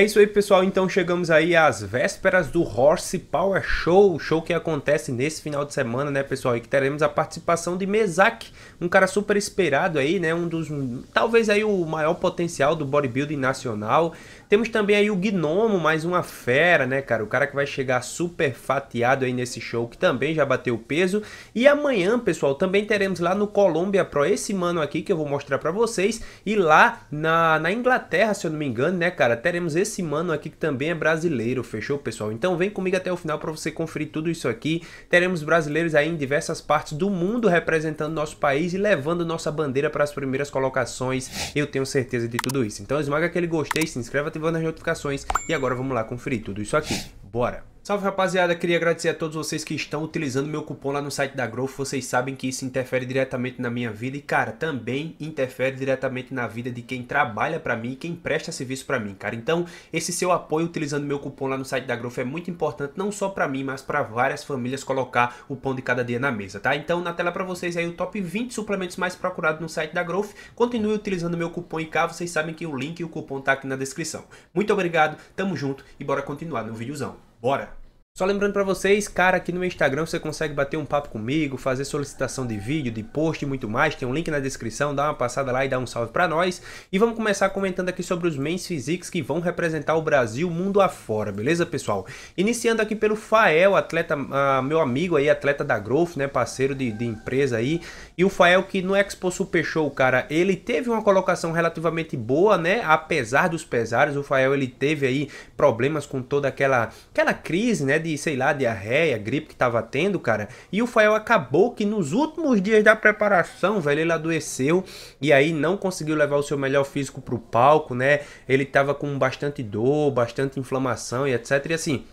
É isso aí, pessoal. Então chegamos aí às vésperas do Horse Power Show, show que acontece nesse final de semana, né, pessoal? E que teremos a participação de Mesak, um cara super esperado aí, né? Um dos talvez aí o maior potencial do bodybuilding nacional. Temos também aí o Gnomo, mais uma fera, né, cara? O cara que vai chegar super fatiado aí nesse show, que também já bateu peso. E amanhã, pessoal, também teremos lá no Colômbia Pro esse mano aqui que eu vou mostrar para vocês e lá na, na Inglaterra, se eu não me engano, né, cara? Teremos esse desse mano aqui que também é brasileiro, fechou pessoal? Então vem comigo até o final para você conferir tudo isso aqui. Teremos brasileiros aí em diversas partes do mundo representando nosso país e levando nossa bandeira para as primeiras colocações. Eu tenho certeza de tudo isso. Então esmaga aquele gostei, se inscreva, ativando as notificações e agora vamos lá conferir tudo isso aqui. Bora! Salve rapaziada, queria agradecer a todos vocês que estão utilizando meu cupom lá no site da Growth. Vocês sabem que isso interfere diretamente na minha vida e, cara, também interfere diretamente na vida de quem trabalha para mim, quem presta serviço para mim, cara. Então, esse seu apoio utilizando meu cupom lá no site da Growth é muito importante, não só para mim, mas para várias famílias colocar o pão de cada dia na mesa, tá? Então, na tela para vocês aí o top 20 suplementos mais procurados no site da Growth. Continue utilizando meu cupom e cá vocês sabem que o link e o cupom tá aqui na descrição. Muito obrigado, tamo junto e bora continuar no videozão. Bora! Só lembrando para vocês, cara, aqui no meu Instagram você consegue bater um papo comigo, fazer solicitação de vídeo, de post e muito mais. Tem um link na descrição, dá uma passada lá e dá um salve para nós. E vamos começar comentando aqui sobre os Men's Physiques que vão representar o Brasil mundo afora, beleza, pessoal? Iniciando aqui pelo Fael, atleta, ah, meu amigo aí, atleta da Growth, né, parceiro de, de, empresa aí. E o Fael que no Expo Super Show, cara, ele teve uma colocação relativamente boa, né, apesar dos pesares. O Fael, ele teve aí problemas com toda aquela, aquela crise, né, de, sei lá, diarreia, gripe que tava tendo, cara. E o Fael acabou que nos últimos dias da preparação, velho, ele adoeceu e aí não conseguiu levar o seu melhor físico pro palco, né? Ele tava com bastante dor, bastante inflamação e etc. E assim,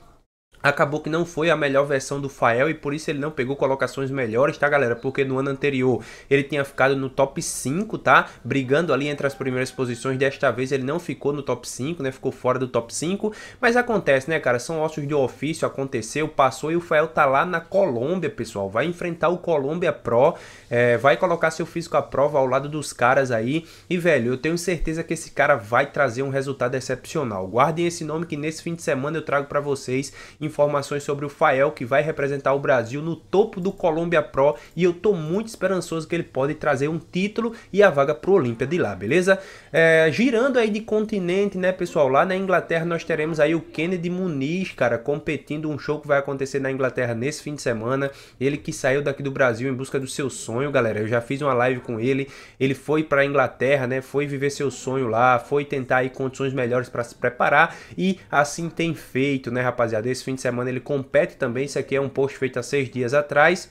acabou que não foi a melhor versão do Fael e por isso ele não pegou colocações melhores, tá galera? Porque no ano anterior ele tinha ficado no top 5, tá? Brigando ali entre as primeiras posições, desta vez ele não ficou no top 5, né? Ficou fora do top 5, mas acontece, né, cara? São ossos de ofício, aconteceu, passou e o Fael tá lá na Colômbia, pessoal. Vai enfrentar o Colômbia Pro, é, vai colocar seu físico à prova ao lado dos caras aí e, velho, eu tenho certeza que esse cara vai trazer um resultado excepcional. Guardem esse nome que nesse fim de semana eu trago para vocês em informações sobre o Fael, que vai representar o Brasil no topo do Columbia Pro, e eu tô muito esperançoso que ele pode trazer um título e a vaga pro Olímpia de lá, beleza? É, girando aí de continente, né, pessoal, lá na Inglaterra nós teremos aí o Kennedy Muniz, cara, competindo um show que vai acontecer na Inglaterra nesse fim de semana, ele que saiu daqui do Brasil em busca do seu sonho, galera, eu já fiz uma live com ele, ele foi pra Inglaterra, né, foi viver seu sonho lá, foi tentar aí condições melhores para se preparar, e assim tem feito, né, rapaziada, esse fim de semana ele compete também. Isso aqui é um post feito há seis dias atrás.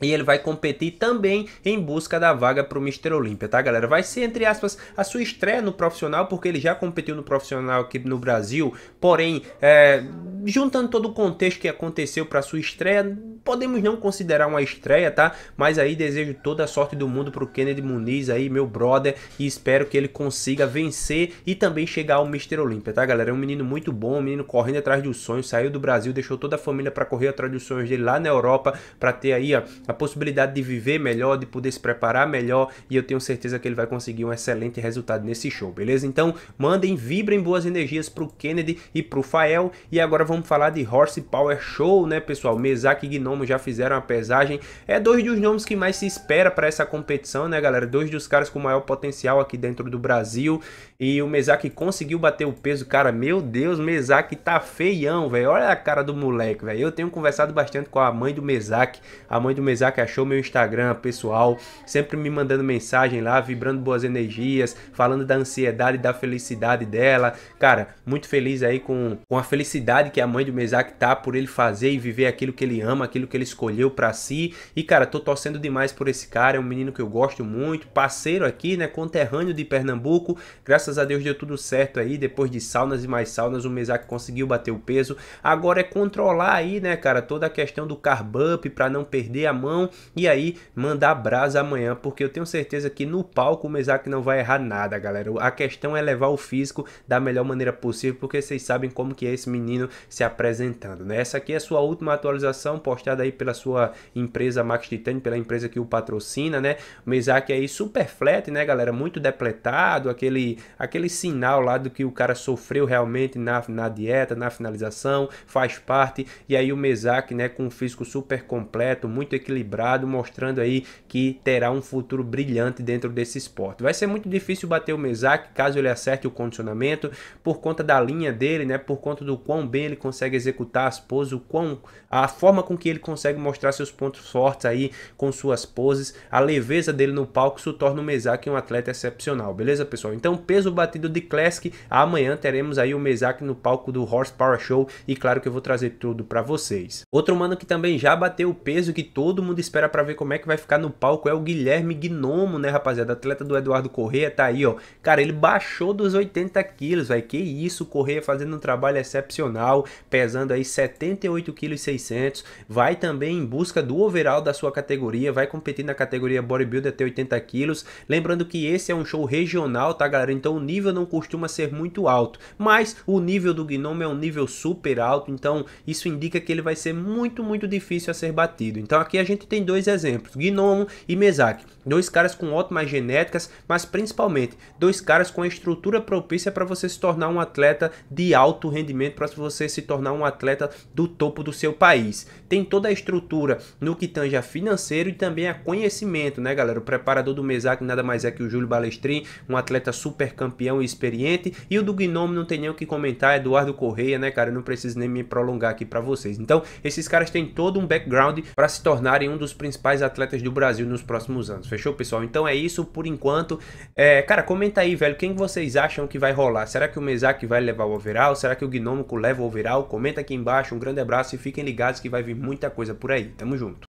E ele vai competir também em busca da vaga para o Mister Olímpia, tá galera? Vai ser, entre aspas, a sua estreia no profissional, porque ele já competiu no profissional aqui no Brasil. Porém, é, juntando todo o contexto que aconteceu para sua estreia, podemos não considerar uma estreia, tá? Mas aí desejo toda a sorte do mundo pro Kennedy Muniz aí, meu brother, e espero que ele consiga vencer e também chegar ao Mr. Olímpia, tá, galera? É um menino muito bom, um menino correndo atrás dos sonhos, saiu do Brasil, deixou toda a família para correr atrás dos sonhos dele lá na Europa, para ter aí ó, a possibilidade de viver melhor, de poder se preparar melhor, e eu tenho certeza que ele vai conseguir um excelente resultado nesse show, beleza? Então, mandem, vibrem boas energias pro Kennedy e pro Fael, e agora vamos falar de Horse Power Show, né, pessoal? Mesaque Gnome como já fizeram a pesagem. É dois dos nomes que mais se espera para essa competição, né, galera? Dois dos caras com maior potencial aqui dentro do Brasil. E o Mesak conseguiu bater o peso, cara. Meu Deus, Mesak tá feião, velho. Olha a cara do moleque, velho. Eu tenho conversado bastante com a mãe do Mesak A mãe do Mesak achou meu Instagram pessoal, sempre me mandando mensagem lá, vibrando boas energias, falando da ansiedade, da felicidade dela. Cara, muito feliz aí com, com a felicidade que a mãe do Mesak tá por ele fazer e viver aquilo que ele ama, aquilo aquilo que ele escolheu para si. E cara, tô torcendo demais por esse cara, é um menino que eu gosto muito, parceiro aqui, né, conterrâneo de Pernambuco. Graças a Deus deu tudo certo aí, depois de saunas e mais saunas, o Mesac conseguiu bater o peso. Agora é controlar aí, né, cara, toda a questão do carb up para não perder a mão e aí mandar brasa amanhã, porque eu tenho certeza que no palco o Mesac não vai errar nada, galera. A questão é levar o físico da melhor maneira possível, porque vocês sabem como que é esse menino se apresentando, né? Essa aqui é a sua última atualização postada obrigado aí pela sua empresa Max Titânio, pela empresa que o patrocina, né? O Mesaque aí super flat, né, galera? Muito depletado, aquele, aquele sinal lá do que o cara sofreu realmente na, na dieta, na finalização, faz parte. E aí o Mesaque, né, com um físico super completo, muito equilibrado, mostrando aí que terá um futuro brilhante dentro desse esporte. Vai ser muito difícil bater o Mesaque caso ele acerte o condicionamento, por conta da linha dele, né? Por conta do quão bem ele consegue executar as poses, o quão a forma com que ele consegue mostrar seus pontos fortes aí com suas poses, a leveza dele no palco isso torna o Mesak um atleta excepcional, beleza pessoal? Então peso batido de Classic, amanhã teremos aí o Mesak no palco do Horsepower Show e claro que eu vou trazer tudo para vocês. Outro mano que também já bateu o peso que todo mundo espera para ver como é que vai ficar no palco é o Guilherme Gnomo, né rapaziada? Atleta do Eduardo Correia, tá aí ó, cara ele baixou dos 80 quilos, vai que isso, Correia fazendo um trabalho excepcional, pesando aí 78 quilos 600, vai vai também em busca do overall da sua categoria, vai competir na categoria bodybuilder até 80 quilos. Lembrando que esse é um show regional, tá galera? Então o nível não costuma ser muito alto, mas o nível do Gnome é um nível super alto, então isso indica que ele vai ser muito, muito difícil a ser batido. Então aqui a gente tem dois exemplos, Gnome e Mesak. Dois caras com ótimas genéticas, mas principalmente dois caras com a estrutura propícia para você se tornar um atleta de alto rendimento, para você se tornar um atleta do topo do seu país. Tem toda a estrutura no que tange a financeiro e também a conhecimento, né, galera? O preparador do Mesac nada mais é que o Júlio Balestrin, um atleta super campeão e experiente, e o do Gnome não tem nem o que comentar, Eduardo Correia, né, cara? Eu não preciso nem me prolongar aqui para vocês. Então, esses caras têm todo um background para se tornarem um dos principais atletas do Brasil nos próximos anos. Fechou, pessoal? Então é isso por enquanto. É, cara, comenta aí, velho, quem vocês acham que vai rolar? Será que o Mesac vai levar o overall? Será que o Gnômico leva o overall? Comenta aqui embaixo. Um grande abraço e fiquem ligados que vai vir muita muita coisa por aí. Tamo junto.